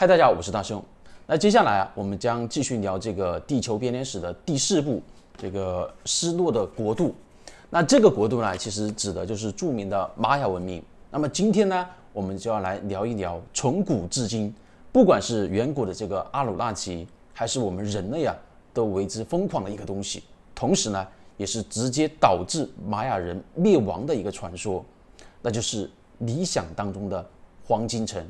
嗨，大家好，我是大兄。那接下来啊，我们将继续聊这个《地球编年史》的第四部，这个失落的国度。那这个国度呢，其实指的就是著名的玛雅文明。那么今天呢，我们就要来聊一聊从古至今，不管是远古的这个阿鲁纳奇，还是我们人类啊，都为之疯狂的一个东西，同时呢，也是直接导致玛雅人灭亡的一个传说，那就是理想当中的黄金城。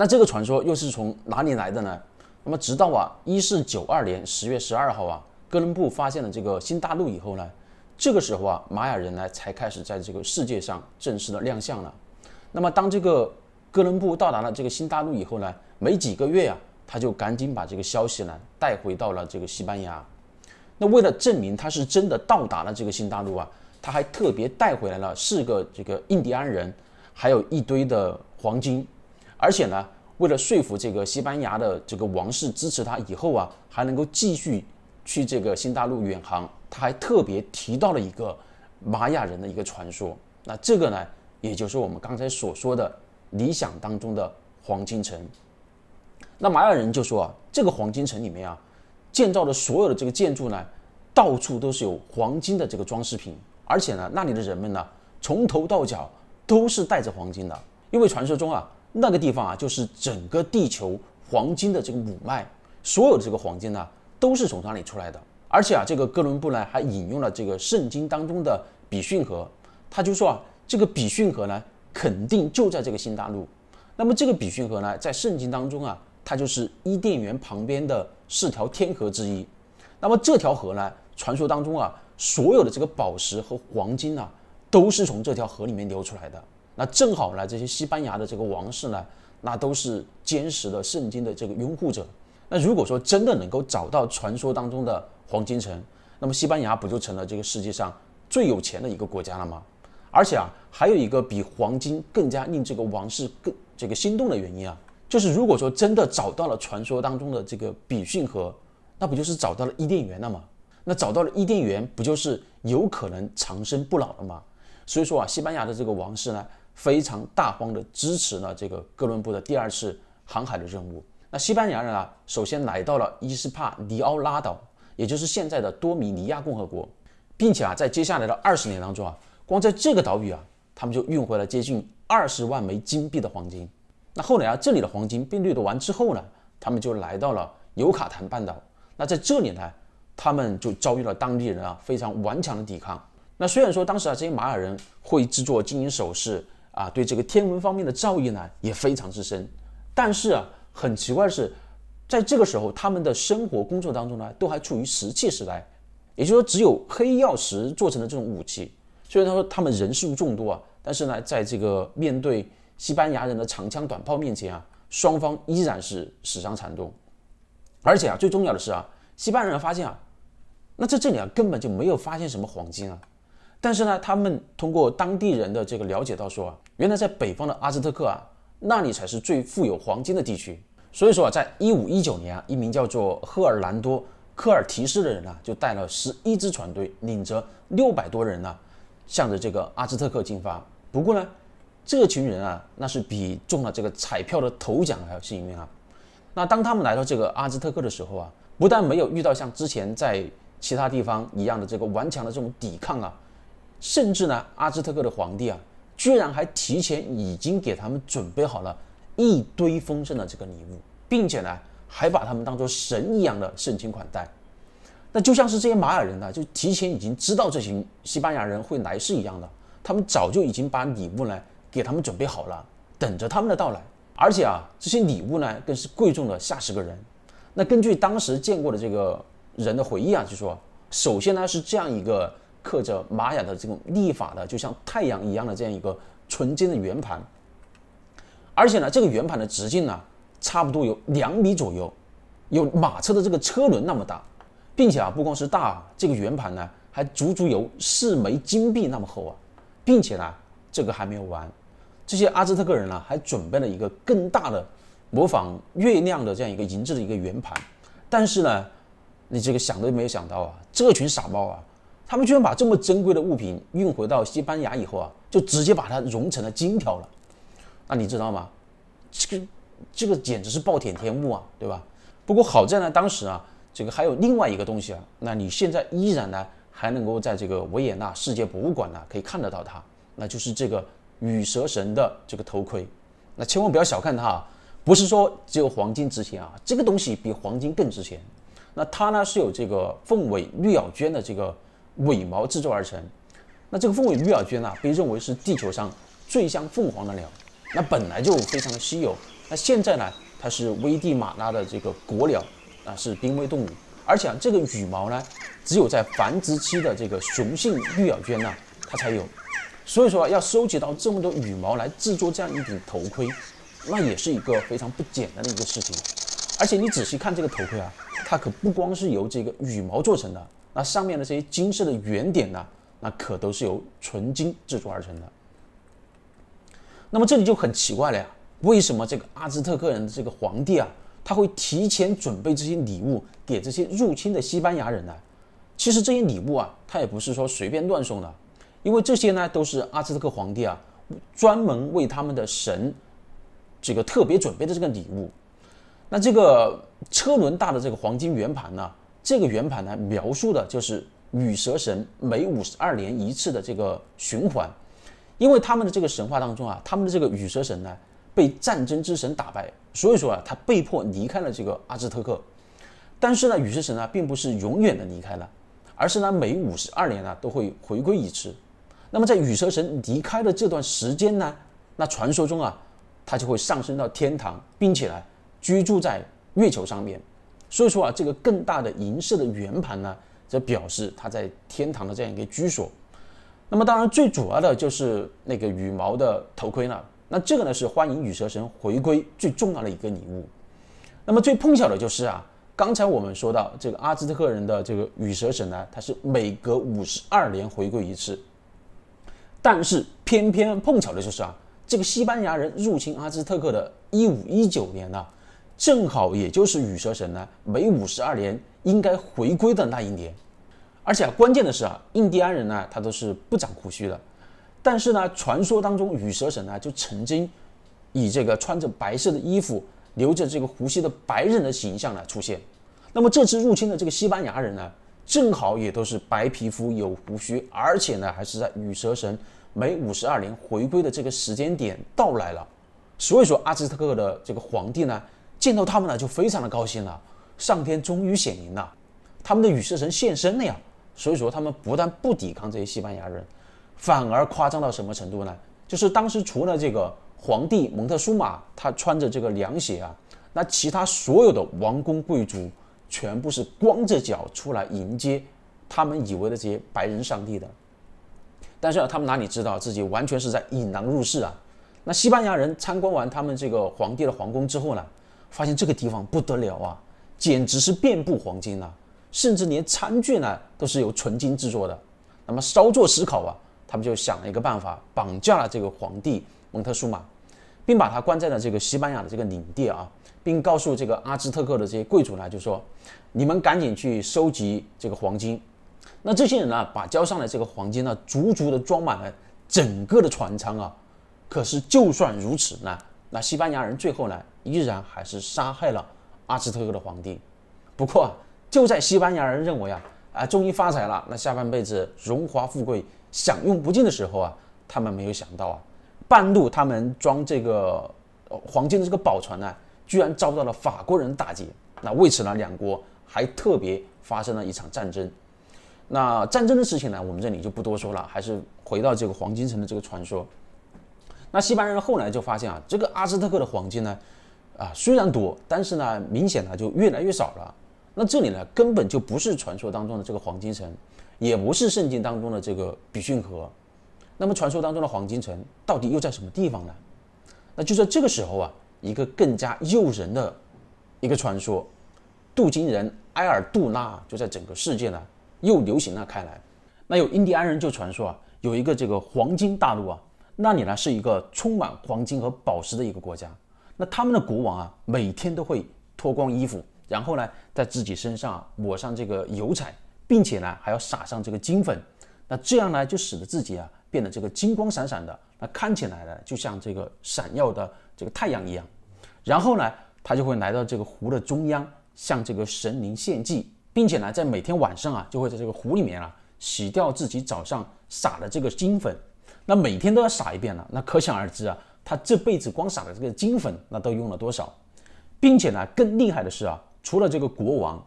那这个传说又是从哪里来的呢？那么直到啊一四九二年十月十二号啊，哥伦布发现了这个新大陆以后呢，这个时候啊，玛雅人呢才开始在这个世界上正式的亮相了。那么当这个哥伦布到达了这个新大陆以后呢，没几个月啊，他就赶紧把这个消息呢带回到了这个西班牙。那为了证明他是真的到达了这个新大陆啊，他还特别带回来了四个这个印第安人，还有一堆的黄金。而且呢，为了说服这个西班牙的这个王室支持他以后啊，还能够继续去这个新大陆远航，他还特别提到了一个玛雅人的一个传说。那这个呢，也就是我们刚才所说的理想当中的黄金城。那玛雅人就说啊，这个黄金城里面啊，建造的所有的这个建筑呢，到处都是有黄金的这个装饰品，而且呢，那里的人们呢，从头到脚都是带着黄金的，因为传说中啊。那个地方啊，就是整个地球黄金的这个母脉，所有的这个黄金呢，都是从那里出来的。而且啊，这个哥伦布呢，还引用了这个圣经当中的比逊河，他就说啊，这个比逊河呢，肯定就在这个新大陆。那么这个比逊河呢，在圣经当中啊，它就是伊甸园旁边的四条天河之一。那么这条河呢，传说当中啊，所有的这个宝石和黄金啊，都是从这条河里面流出来的。那正好呢，这些西班牙的这个王室呢，那都是坚实的圣经的这个拥护者。那如果说真的能够找到传说当中的黄金城，那么西班牙不就成了这个世界上最有钱的一个国家了吗？而且啊，还有一个比黄金更加令这个王室更这个心动的原因啊，就是如果说真的找到了传说当中的这个比逊河，那不就是找到了伊甸园了吗？那找到了伊甸园，不就是有可能长生不老了吗？所以说啊，西班牙的这个王室呢。非常大方的支持了这个哥伦布的第二次航海的任务。那西班牙人啊，首先来到了伊斯帕尼奥拉岛，也就是现在的多米尼亚共和国，并且啊，在接下来的二十年当中啊，光在这个岛屿啊，他们就运回了接近二十万枚金币的黄金。那后来啊，这里的黄金被掠夺完之后呢，他们就来到了尤卡坦半岛。那在这里呢，他们就遭遇了当地人啊非常顽强的抵抗。那虽然说当时啊，这些玛雅人会制作金银首饰。啊，对这个天文方面的造诣呢也非常之深，但是啊，很奇怪的是，在这个时候，他们的生活工作当中呢，都还处于石器时代，也就是说，只有黑曜石做成的这种武器。虽然他说，他们人数众多啊，但是呢，在这个面对西班牙人的长枪短炮面前啊，双方依然是死伤惨重。而且啊，最重要的是啊，西班牙人发现啊，那在这里啊根本就没有发现什么黄金啊。但是呢，他们通过当地人的这个了解到说啊，原来在北方的阿兹特克啊，那里才是最富有黄金的地区。所以说啊，在一五一九年啊，一名叫做赫尔南多科尔提斯的人呢，就带了十一支船队，领着六百多人呢，向着这个阿兹特克进发。不过呢，这群人啊，那是比中了这个彩票的头奖还要幸运啊。那当他们来到这个阿兹特克的时候啊，不但没有遇到像之前在其他地方一样的这个顽强的这种抵抗啊。甚至呢，阿兹特克的皇帝啊，居然还提前已经给他们准备好了一堆丰盛的这个礼物，并且呢，还把他们当做神一样的盛情款待。那就像是这些玛雅人呢，就提前已经知道这群西班牙人会来是一样的，他们早就已经把礼物呢给他们准备好了，等着他们的到来。而且啊，这些礼物呢更是贵重的吓死个人。那根据当时见过的这个人的回忆啊，就说，首先呢是这样一个。刻着玛雅的这种历法的，就像太阳一样的这样一个纯金的圆盘，而且呢，这个圆盘的直径呢，差不多有两米左右，有马车的这个车轮那么大，并且啊，不光是大，这个圆盘呢，还足足有四枚金币那么厚啊，并且呢，这个还没有完，这些阿兹特克人呢，还准备了一个更大的模仿月亮的这样一个银质的一个圆盘，但是呢，你这个想都没有想到啊，这群傻帽啊！他们居然把这么珍贵的物品运回到西班牙以后啊，就直接把它融成了金条了。那你知道吗？这个这个简直是暴殄天物啊，对吧？不过好在呢，当时啊，这个还有另外一个东西啊。那你现在依然呢还能够在这个维也纳世界博物馆呢可以看得到它，那就是这个羽蛇神的这个头盔。那千万不要小看它，啊，不是说只有黄金值钱啊，这个东西比黄金更值钱。那它呢是有这个凤尾绿咬鹃的这个。尾毛制作而成，那这个凤尾绿耳鹃呢，被认为是地球上最像凤凰的鸟，那本来就非常的稀有，那现在呢，它是危地马拉的这个国鸟啊，是濒危动物，而且啊，这个羽毛呢，只有在繁殖期的这个雄性绿耳鹃呢，它才有，所以说啊，要收集到这么多羽毛来制作这样一顶头盔，那也是一个非常不简单的一个事情，而且你仔细看这个头盔啊，它可不光是由这个羽毛做成的。那上面的这些金色的圆点呢，那可都是由纯金制作而成的。那么这里就很奇怪了呀，为什么这个阿兹特克人的这个皇帝啊，他会提前准备这些礼物给这些入侵的西班牙人呢？其实这些礼物啊，他也不是说随便乱送的，因为这些呢都是阿兹特克皇帝啊专门为他们的神这个特别准备的这个礼物。那这个车轮大的这个黄金圆盘呢？这个圆盘呢，描述的就是羽蛇神每五十二年一次的这个循环，因为他们的这个神话当中啊，他们的这个羽蛇神呢被战争之神打败，所以说啊，他被迫离开了这个阿兹特克。但是呢，羽蛇神呢并不是永远的离开了，而是呢，每五十二年呢都会回归一次。那么在羽蛇神离开的这段时间呢，那传说中啊，他就会上升到天堂，并且呢，居住在月球上面。所以说啊，这个更大的银色的圆盘呢，则表示他在天堂的这样一个居所。那么当然，最主要的就是那个羽毛的头盔了。那这个呢，是欢迎羽蛇神回归最重要的一个礼物。那么最碰巧的就是啊，刚才我们说到这个阿兹特克人的这个羽蛇神呢，他是每隔五十二年回归一次。但是偏偏碰巧的就是啊，这个西班牙人入侵阿兹特克的一五一九年呢。正好也就是羽蛇神呢，每五十二年应该回归的那一年，而且啊、关键的是啊，印第安人呢他都是不长胡须的，但是呢，传说当中羽蛇神呢就曾经以这个穿着白色的衣服，留着这个胡须的白人的形象呢出现。那么这次入侵的这个西班牙人呢，正好也都是白皮肤有胡须，而且呢还是在羽蛇神每五十二年回归的这个时间点到来了。所以说阿兹特克的这个皇帝呢。见到他们呢，就非常的高兴了。上天终于显灵了，他们的羽射神现身了呀。所以说，他们不但不抵抗这些西班牙人，反而夸张到什么程度呢？就是当时除了这个皇帝蒙特苏马，他穿着这个凉鞋啊，那其他所有的王公贵族全部是光着脚出来迎接他们以为的这些白人上帝的。但是啊，他们哪里知道自己完全是在引狼入室啊？那西班牙人参观完他们这个皇帝的皇宫之后呢？发现这个地方不得了啊，简直是遍布黄金呐，甚至连餐具呢都是由纯金制作的。那么稍作思考啊，他们就想了一个办法，绑架了这个皇帝蒙特苏马，并把他关在了这个西班牙的这个领地啊，并告诉这个阿兹特克的这些贵族呢，就说，你们赶紧去收集这个黄金。那这些人呢，把交上来这个黄金呢，足足的装满了整个的船舱啊。可是就算如此呢，那西班牙人最后呢？依然还是杀害了阿兹特克的皇帝。不过就在西班牙人认为啊啊终于发财了，那下半辈子荣华富贵享用不尽的时候啊，他们没有想到啊，半路他们装这个黄金的这个宝船呢，居然遭到了法国人打劫。那为此呢，两国还特别发生了一场战争。那战争的事情呢，我们这里就不多说了，还是回到这个黄金城的这个传说。那西班牙人后来就发现啊，这个阿兹特克的黄金呢。啊，虽然多，但是呢，明显呢就越来越少了。那这里呢，根本就不是传说当中的这个黄金城，也不是圣经当中的这个比逊河。那么，传说当中的黄金城到底又在什么地方呢？那就在这个时候啊，一个更加诱人的一个传说，镀金人埃尔杜纳就在整个世界呢又流行了开来。那有印第安人就传说啊，有一个这个黄金大陆啊，那里呢是一个充满黄金和宝石的一个国家。那他们的国王啊，每天都会脱光衣服，然后呢，在自己身上啊抹上这个油彩，并且呢，还要撒上这个金粉。那这样呢，就使得自己啊变得这个金光闪闪的。那看起来呢，就像这个闪耀的这个太阳一样。然后呢，他就会来到这个湖的中央，向这个神灵献祭，并且呢，在每天晚上啊，就会在这个湖里面啊洗掉自己早上撒的这个金粉。那每天都要撒一遍了，那可想而知啊。他这辈子光撒的这个金粉，那都用了多少？并且呢，更厉害的是啊，除了这个国王，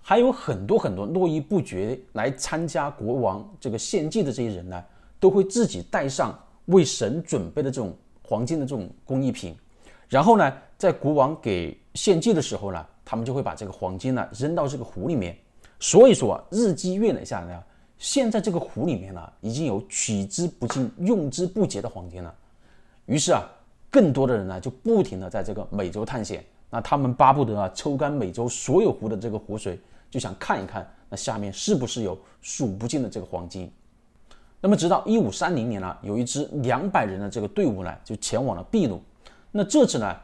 还有很多很多络绎不绝来参加国王这个献祭的这些人呢，都会自己带上为神准备的这种黄金的这种工艺品。然后呢，在国王给献祭的时候呢，他们就会把这个黄金呢扔到这个湖里面。所以说，日积月累下来呢，现在这个湖里面呢，已经有取之不尽、用之不竭的黄金了。于是啊，更多的人呢就不停的在这个美洲探险。那他们巴不得啊抽干美洲所有湖的这个湖水，就想看一看那下面是不是有数不尽的这个黄金。那么直到一五三零年呢，有一支两百人的这个队伍呢就前往了秘鲁。那这次呢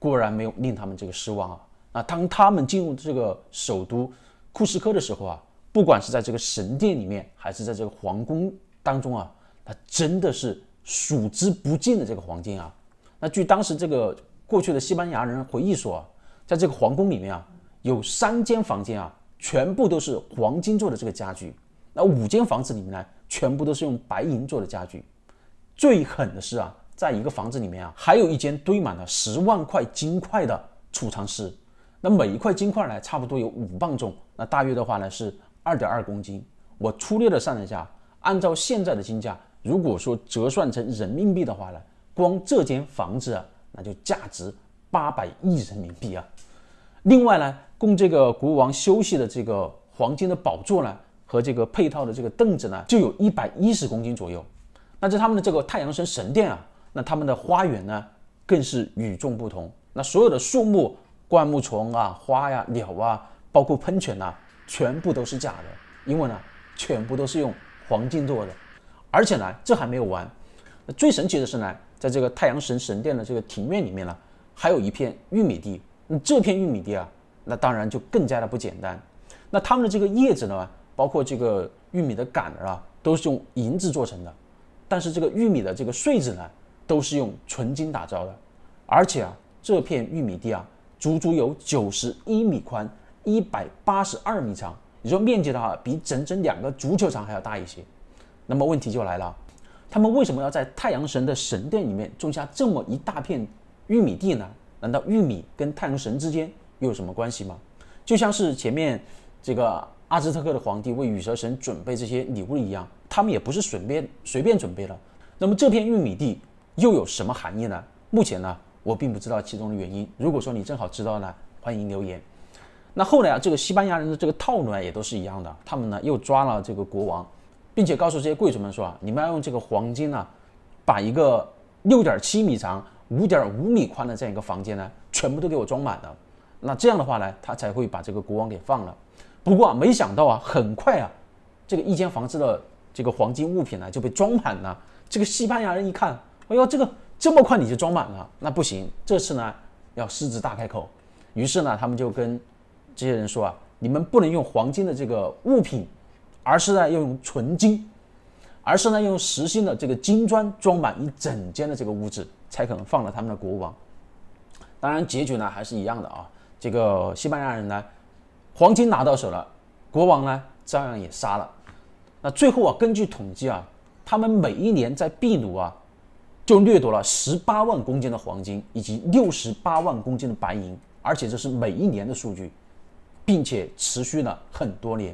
果然没有令他们这个失望啊。那当他们进入这个首都库斯科的时候啊，不管是在这个神殿里面，还是在这个皇宫当中啊，那真的是。数之不尽的这个黄金啊，那据当时这个过去的西班牙人回忆说啊，在这个皇宫里面啊，有三间房间啊，全部都是黄金做的这个家具。那五间房子里面呢，全部都是用白银做的家具。最狠的是啊，在一个房子里面啊，还有一间堆满了十万块金块的储藏室。那每一块金块呢，差不多有五磅重，那大约的话呢，是二点二公斤。我粗略的算了一下，按照现在的金价。如果说折算成人民币的话呢，光这间房子啊，那就价值八百亿人民币啊。另外呢，供这个国王休息的这个黄金的宝座呢，和这个配套的这个凳子呢，就有一百一十公斤左右。那在他们的这个太阳神神殿啊，那他们的花园呢，更是与众不同。那所有的树木、灌木丛啊、花呀、鸟啊，包括喷泉呐，全部都是假的，因为呢，全部都是用黄金做的。而且呢，这还没有完。最神奇的是呢，在这个太阳神神殿的这个庭院里面呢，还有一片玉米地。那这片玉米地啊，那当然就更加的不简单。那他们的这个叶子呢，包括这个玉米的杆啊，都是用银子做成的。但是这个玉米的这个穗子呢，都是用纯金打造的。而且啊，这片玉米地啊，足足有九十一米宽，一百八十二米长。也就面积的话，比整整两个足球场还要大一些。那么问题就来了，他们为什么要在太阳神的神殿里面种下这么一大片玉米地呢？难道玉米跟太阳神之间又有什么关系吗？就像是前面这个阿兹特克的皇帝为羽蛇神准备这些礼物一样，他们也不是随便随便准备的。那么这片玉米地又有什么含义呢？目前呢，我并不知道其中的原因。如果说你正好知道呢，欢迎留言。那后来啊，这个西班牙人的这个套路啊也都是一样的，他们呢又抓了这个国王。并且告诉这些贵族们说啊，你们要用这个黄金呢，把一个六点七米长、五点五米宽的这样一个房间呢，全部都给我装满了。那这样的话呢，他才会把这个国王给放了。不过啊，没想到啊，很快啊，这个一间房子的这个黄金物品呢，就被装满了。这个西班牙人一看，哎呦，这个这么快你就装满了？那不行，这次呢要狮子大开口。于是呢，他们就跟这些人说啊，你们不能用黄金的这个物品。而是呢，要用纯金，而是呢，用实心的这个金砖装满一整间的这个屋子，才可能放了他们的国王。当然，结局呢还是一样的啊。这个西班牙人呢，黄金拿到手了，国王呢照样也杀了。那最后啊，根据统计啊，他们每一年在秘鲁啊，就掠夺了十八万公斤的黄金以及六十八万公斤的白银，而且这是每一年的数据，并且持续了很多年。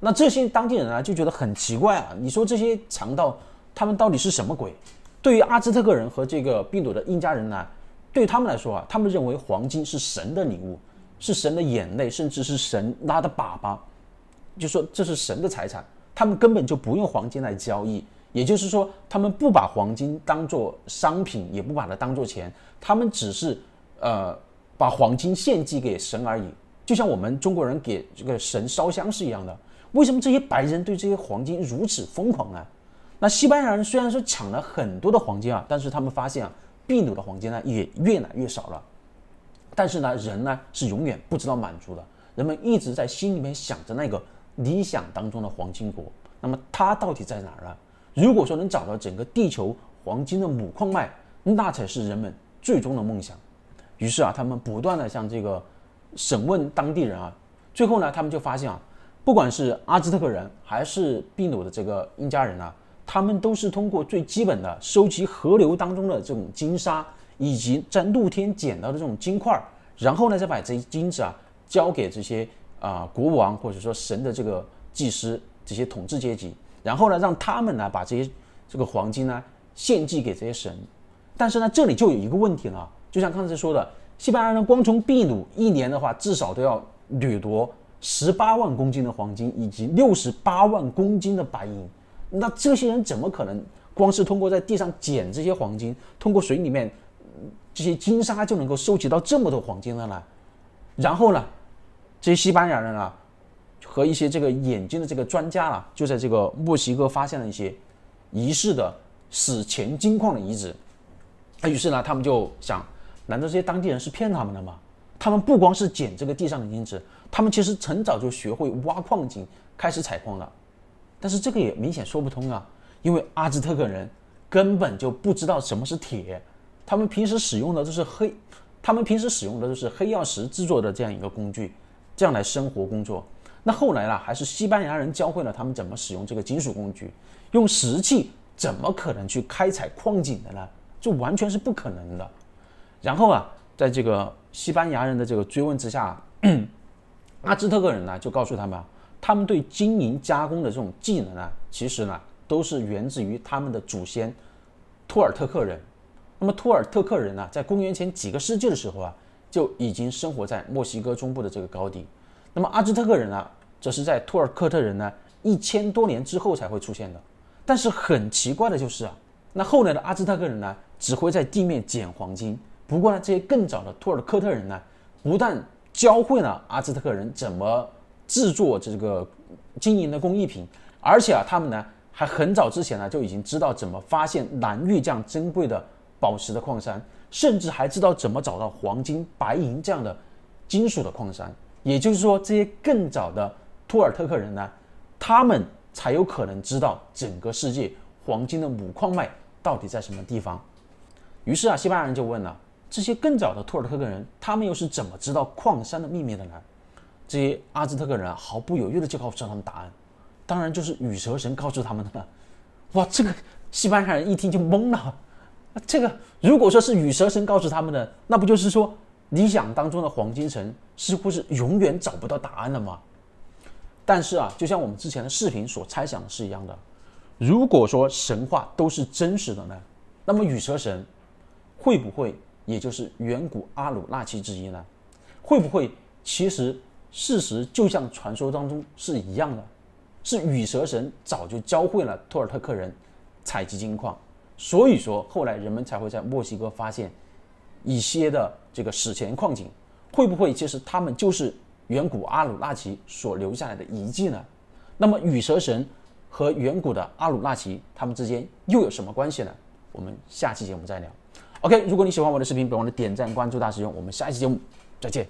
那这些当地人啊，就觉得很奇怪啊！你说这些强盗，他们到底是什么鬼？对于阿兹特克人和这个病毒的印加人呢，对他们来说啊，他们认为黄金是神的礼物，是神的眼泪，甚至是神拉的粑粑，就说这是神的财产。他们根本就不用黄金来交易，也就是说，他们不把黄金当做商品，也不把它当做钱，他们只是呃把黄金献祭给神而已，就像我们中国人给这个神烧香是一样的。为什么这些白人对这些黄金如此疯狂呢？那西班牙人虽然说抢了很多的黄金啊，但是他们发现啊，秘鲁的黄金呢也越来越少。了，但是呢，人呢是永远不知道满足的，人们一直在心里面想着那个理想当中的黄金国。那么它到底在哪儿呢？如果说能找到整个地球黄金的母矿脉，那才是人们最终的梦想。于是啊，他们不断的向这个审问当地人啊，最后呢，他们就发现啊。不管是阿兹特克人还是秘鲁的这个印加人呢，他们都是通过最基本的收集河流当中的这种金沙，以及在露天捡到的这种金块儿，然后呢再把这些金子啊交给这些啊国王或者说神的这个祭司这些统治阶级，然后呢让他们呢把这些这个黄金呢献祭给这些神。但是呢这里就有一个问题了，就像刚才说的，西班牙人光从秘鲁一年的话至少都要掠夺。十八万公斤的黄金以及六十八万公斤的白银，那这些人怎么可能光是通过在地上捡这些黄金，通过水里面这些金沙就能够收集到这么多黄金呢？然后呢，这些西班牙人啊，和一些这个眼睛的这个专家啊，就在这个墨西哥发现了一些疑似的史前金矿的遗址。那于是呢，他们就想：难道这些当地人是骗他们的吗？他们不光是捡这个地上的金子，他们其实很早就学会挖矿井，开始采矿了。但是这个也明显说不通啊，因为阿兹特克人根本就不知道什么是铁，他们平时使用的都是黑，他们平时使用的都是黑曜石制作的这样一个工具，这样来生活工作。那后来呢，还是西班牙人教会了他们怎么使用这个金属工具。用石器怎么可能去开采矿井的呢？这完全是不可能的。然后啊，在这个。西班牙人的这个追问之下，阿兹特克人呢就告诉他们，他们对金银加工的这种技能呢，其实呢都是源自于他们的祖先托尔特克人。那么托尔特克人呢，在公元前几个世纪的时候啊，就已经生活在墨西哥中部的这个高地。那么阿兹特克人呢，则是在托尔克特人呢一千多年之后才会出现的。但是很奇怪的就是啊，那后来的阿兹特克人呢，只会在地面捡黄金。不过呢，这些更早的托尔科特人呢，不但教会了阿兹特克人怎么制作这个金银的工艺品，而且啊，他们呢还很早之前呢就已经知道怎么发现蓝玉这样珍贵的宝石的矿山，甚至还知道怎么找到黄金、白银这样的金属的矿山。也就是说，这些更早的托尔特克人呢，他们才有可能知道整个世界黄金的母矿脉到底在什么地方。于是啊，西班牙人就问了。这些更早的托尔特克人，他们又是怎么知道矿山的秘密的呢？这些阿兹特克人，毫不犹豫的就告诉他们答案，当然就是羽蛇神告诉他们的。哇，这个西班牙人一听就懵了。这个如果说是羽蛇神告诉他们的，那不就是说理想当中的黄金城似乎是永远找不到答案了吗？但是啊，就像我们之前的视频所猜想的是一样的，如果说神话都是真实的呢，那么羽蛇神会不会？也就是远古阿努纳奇之一呢，会不会其实事实就像传说当中是一样的，是羽蛇神早就教会了托尔特克人采集金矿，所以说后来人们才会在墨西哥发现一些的这个史前矿井，会不会其实他们就是远古阿努纳奇所留下来的遗迹呢？那么羽蛇神和远古的阿努纳奇他们之间又有什么关系呢？我们下期节目再聊。OK，如果你喜欢我的视频，别忘了点赞、关注大师兄。我们下一期节目再见。